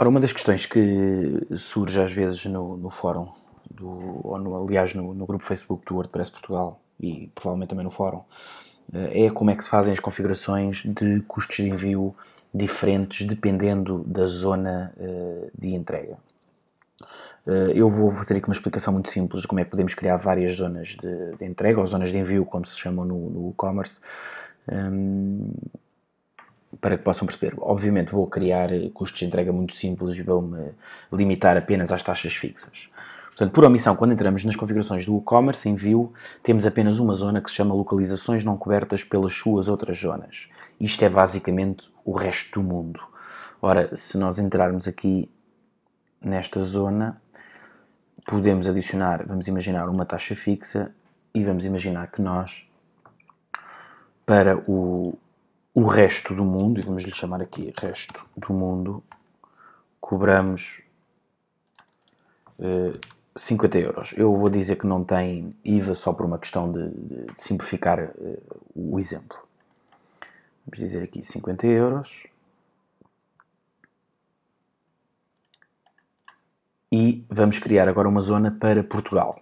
Ora, uma das questões que surge às vezes no, no fórum, do, ou no, aliás no, no, grupo Facebook do WordPress Portugal e provavelmente também no fórum, eh, é como é que se fazem as configurações de custos de envio diferentes dependendo da zona eh, de entrega. Eh, eu vou fazer aqui uma explicação muito simples de como é que podemos criar várias zonas de, de entrega, ou zonas de envio, como se chamam no, e-commerce. Hum, para que possam perceber. Obviamente vou criar custos de entrega muito simples e vou-me limitar apenas às taxas fixas. Portanto, por omissão, quando entramos nas configurações do e-commerce, envio, temos apenas uma zona que se chama localizações não cobertas pelas suas outras zonas. Isto é basicamente o resto do mundo. Ora, se nós entrarmos aqui nesta zona, podemos adicionar, vamos imaginar uma taxa fixa e vamos imaginar que nós, para o, o resto do mundo, e vamos lhe chamar aqui resto do mundo, cobramos 50 eh, euros. Eu vou dizer que não tem IVA só por uma questão de, de, de simplificar eh, o exemplo. Vamos dizer aqui 50 euros. E vamos criar agora uma zona para Portugal.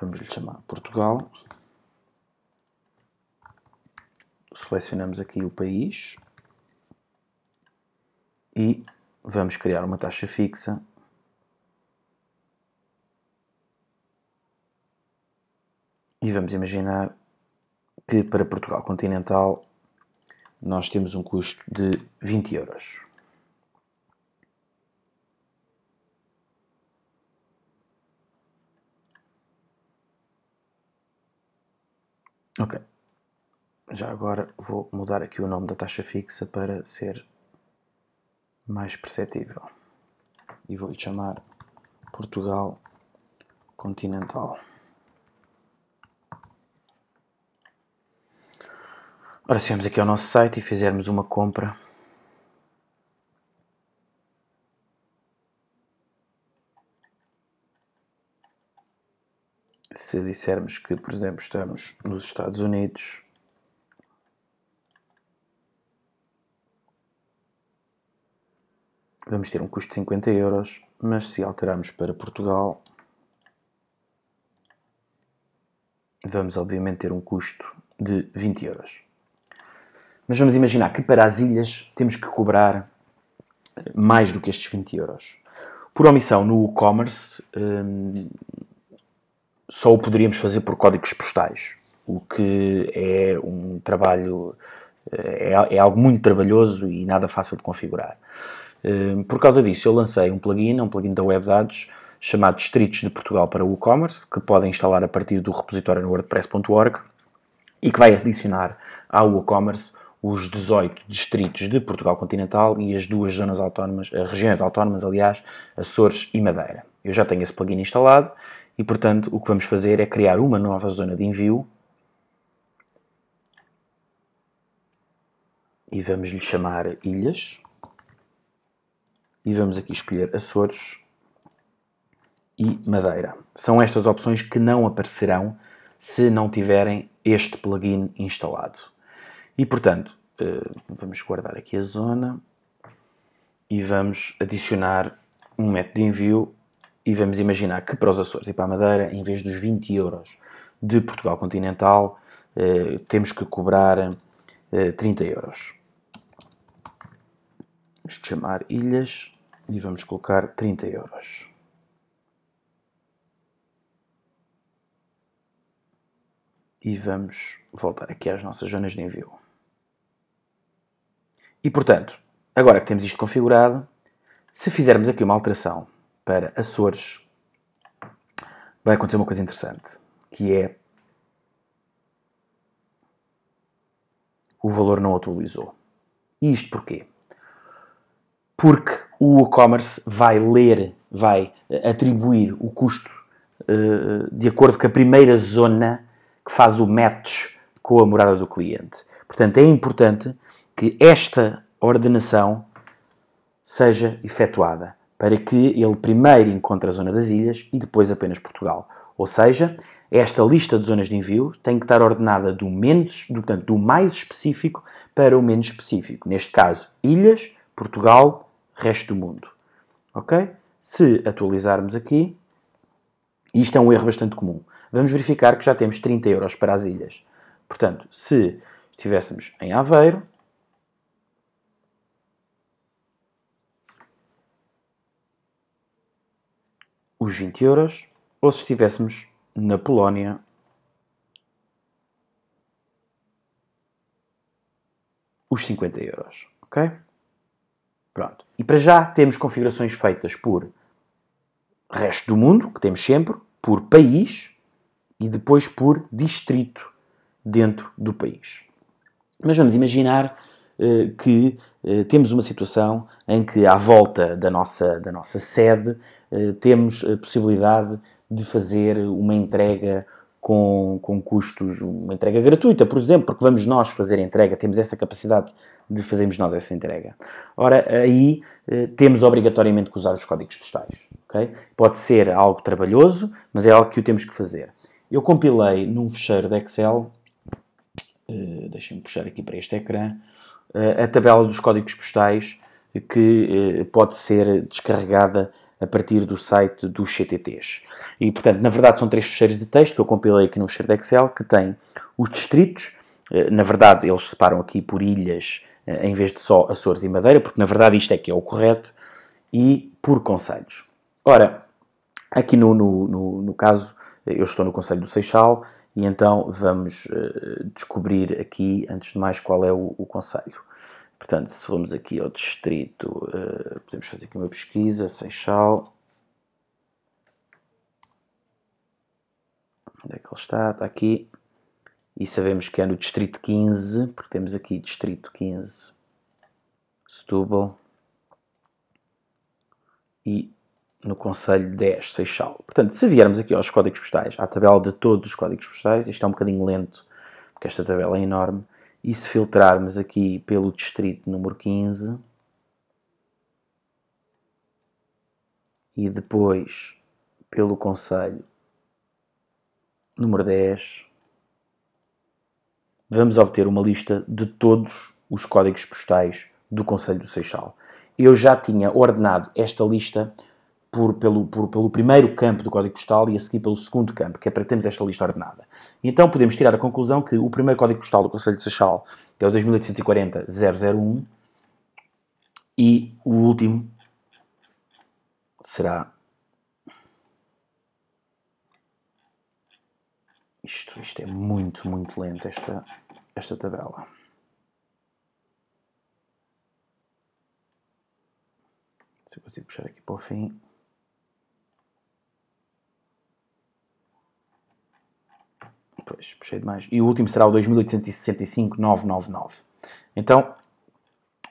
vamos lhe chamar Portugal. Selecionamos aqui o país e vamos criar uma taxa fixa e vamos imaginar que para Portugal continental nós temos um custo de 20 euros. Ok. Já agora vou mudar aqui o nome da taxa fixa para ser mais perceptível. E vou-lhe chamar Portugal Continental. Ora, se vamos aqui ao nosso site e fizermos uma compra se dissermos que, por exemplo, estamos nos Estados Unidos, vamos ter um custo de 50 euros, mas se alterarmos para Portugal, vamos obviamente ter um custo de 20 euros. Mas vamos imaginar que para as ilhas temos que cobrar eh, mais do que estes 20 euros. Por omissão no e-commerce, hum, só o poderíamos fazer por códigos postais, o que é um trabalho, eh, é, é algo muito trabalhoso e nada fácil de configurar. Eh, por causa disso, eu lancei um plugin, um plugin da Webdados chamado Distritos de Portugal para WooCommerce, que podem instalar a partir do repositório no WordPress.org e que vai adicionar ao WooCommerce os 18 distritos de Portugal continental e as duas zonas autónomas, regiões autónomas, aliás, Açores e Madeira. Eu já tenho esse plugin instalado e, portanto, o que vamos fazer é criar uma nova zona de envio e vamos lhe chamar Ilhas e vamos aqui escolher Açores e Madeira. São estas opções que não aparecerão se não tiverem este plugin instalado. E, portanto, eh, vamos guardar aqui a zona e vamos adicionar um método de envio e vamos imaginar que para os Açores e para a Madeira, em vez dos 20 euros de Portugal Continental, eh, temos que cobrar eh, 30 euros. Vamos chamar ilhas e vamos colocar 30 euros. E vamos voltar aqui às nossas zonas de envio. E portanto, agora que temos isto configurado, se fizermos aqui uma alteração para Açores, vai acontecer uma coisa interessante, que é o valor não atualizou. isto porquê? Porque o e-commerce vai ler, vai eh, atribuir o custo eh, de acordo com a primeira zona que faz o match com a morada do cliente. Portanto, é importante que esta ordenação seja efetuada para que ele primeiro encontre a zona das ilhas e depois apenas Portugal. Ou seja, esta lista de zonas de envio tem que estar ordenada do menos, do, portanto, do mais específico para o menos específico. Neste caso, ilhas, Portugal, resto do mundo. Ok? Se atualizarmos aqui, isto é um erro bastante comum. Vamos verificar que já temos 30 euros para as ilhas. Portanto, se estivéssemos em Aveiro, os 20 euros ou se estivéssemos na Polónia os 50 euros, ok? Pronto. E para já temos configurações feitas por resto do mundo, que temos sempre, por país e depois por distrito dentro do país. Mas vamos imaginar eh, que eh, temos uma situação em que, à volta da nossa, da nossa sede, eh, temos a possibilidade de fazer uma entrega com, com custos, uma entrega gratuita, por exemplo, porque vamos nós fazer a entrega, temos essa capacidade de fazermos nós essa entrega. Ora, aí temos obrigatoriamente que usar os códigos postais. Okay? Pode ser algo trabalhoso, mas é algo que o temos que fazer. Eu compilei num fecheiro de Excel deixem-me puxar aqui para este ecrã, eh, a tabela dos códigos postais que eh, pode ser descarregada a partir do site dos CTTs. E, portanto, na verdade são três fecheiros de texto que eu compilei aqui no fecheiro de Excel, que tem os distritos, eh, na verdade eles separam aqui por ilhas em vez de só Açores e Madeira, porque na verdade isto é que é o correto, e por conselhos. Ora, aqui no, no, no, no caso, eu estou no Conselho do Seixal e então vamos eh, descobrir aqui, antes de mais, qual é o, o conselho. Portanto, se vamos aqui ao distrito, eh, podemos fazer aqui uma pesquisa, Seixal. Onde é que ele está? Está aqui. E sabemos que é no distrito 15, porque temos aqui distrito 15, Setúbal. E no Conselho 10, Seixal. Portanto, se viermos aqui aos códigos postais, à tabela de todos os códigos postais, isto é um bocadinho lento, porque esta tabela é enorme, e se filtrarmos aqui pelo distrito número 15, e depois pelo Conselho número 10, vamos obter uma lista de todos os códigos postais do Conselho do Seixal. Eu já tinha ordenado esta lista por, pelo, por, pelo primeiro campo do código postal e a seguir pelo segundo campo, que é para que temos esta lista ordenada. então podemos tirar a conclusão que o primeiro código postal do Conselho de Seixal é o 2840-001 e o último será isto, isto é muito, muito lento esta, esta tabela. Se eu consigo puxar aqui para o fim. puxei demais. E o último será o 2865-999. Então,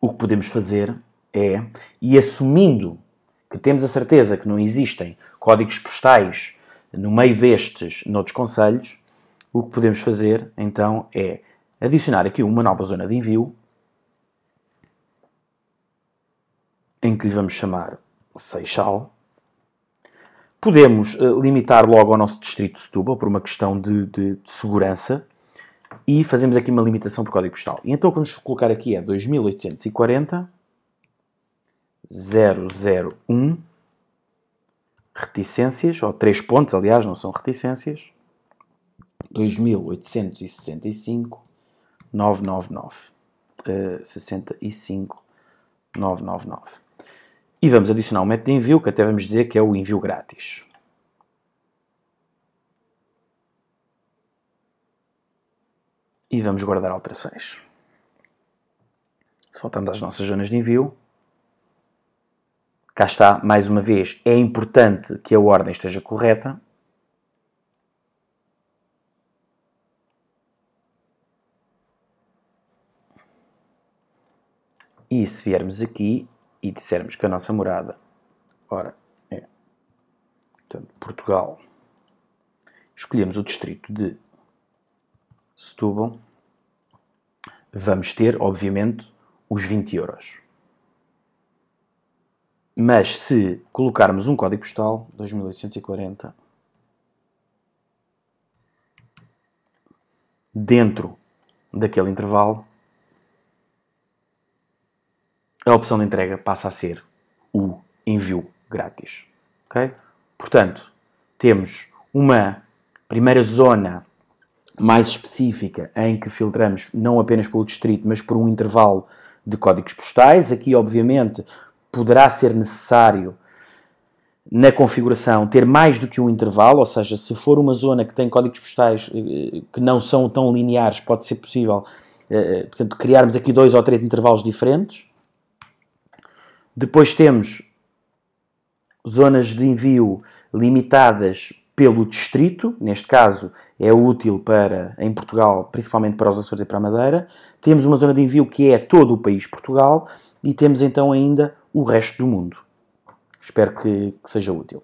o que podemos fazer é, e assumindo que temos a certeza que não existem códigos postais no meio destes, noutros conselhos, o que podemos fazer então é adicionar aqui uma nova zona de envio em que lhe vamos chamar Seixal Podemos uh, limitar logo ao nosso distrito de Setúbal por uma questão de, de, de segurança e fazemos aqui uma limitação por código postal. E então o que vamos colocar aqui é 2840 001 reticências, ou três pontos, aliás, não são reticências, 2865 999 uh, 65 999 e vamos adicionar o método de envio que até vamos dizer que é o envio grátis. E vamos guardar alterações. Soltamos às nossas zonas de envio. Cá está, mais uma vez, é importante que a ordem esteja correta. E se viermos aqui, e dissermos que a nossa morada, ora, é portanto, Portugal, escolhemos o distrito de Setúbal, vamos ter, obviamente, os 20 euros. Mas se colocarmos um código postal, 2840, dentro daquele intervalo, a opção de entrega passa a ser o envio grátis. Okay? Portanto, temos uma primeira zona mais específica em que filtramos não apenas pelo distrito, mas por um intervalo de códigos postais. Aqui, obviamente, poderá ser necessário na configuração ter mais do que um intervalo, ou seja, se for uma zona que tem códigos postais eh, que não são tão lineares, pode ser possível, eh, eh, portanto, criarmos aqui dois ou três intervalos diferentes. Depois temos zonas de envio limitadas pelo distrito, neste caso é útil para, em Portugal, principalmente para os Açores e para a Madeira. Temos uma zona de envio que é todo o país Portugal e temos então ainda o resto do mundo. Espero que, que seja útil.